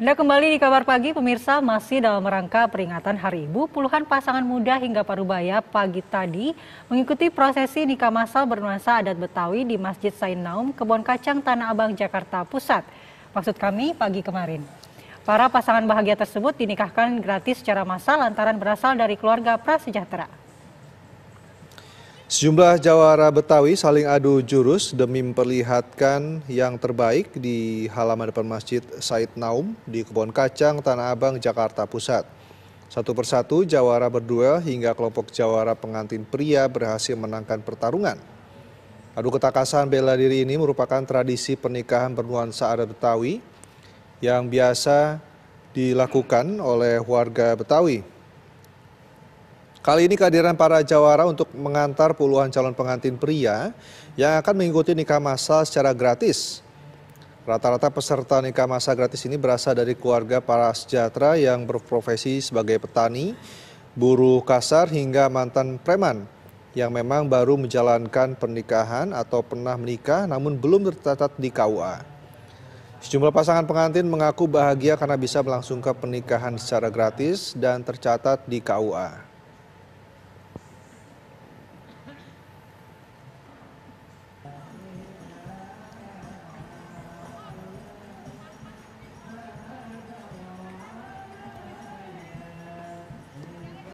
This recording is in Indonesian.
Anda kembali di kabar pagi, pemirsa masih dalam rangka peringatan Hari Ibu, puluhan pasangan muda hingga parubaya pagi tadi mengikuti prosesi nikah masal bernuansa adat Betawi di Masjid Sain Naum, Kebon Kacang, Tanah Abang, Jakarta Pusat. Maksud kami pagi kemarin. Para pasangan bahagia tersebut dinikahkan gratis secara massal lantaran berasal dari keluarga prasejahtera. Sejumlah jawara Betawi saling adu jurus demi memperlihatkan yang terbaik di halaman depan Masjid Said Naum di Kebon Kacang, Tanah Abang, Jakarta Pusat. Satu persatu jawara berduel hingga kelompok jawara pengantin pria berhasil menangkan pertarungan. Adu ketakasan bela diri ini merupakan tradisi pernikahan bernuansa adat Betawi yang biasa dilakukan oleh warga Betawi Kali ini kehadiran para jawara untuk mengantar puluhan calon pengantin pria yang akan mengikuti nikah masa secara gratis. Rata-rata peserta nikah masa gratis ini berasal dari keluarga para sejahtera yang berprofesi sebagai petani, buruh kasar hingga mantan preman yang memang baru menjalankan pernikahan atau pernah menikah namun belum tercatat di KUA. Sejumlah pasangan pengantin mengaku bahagia karena bisa melangsungkan pernikahan secara gratis dan tercatat di KUA.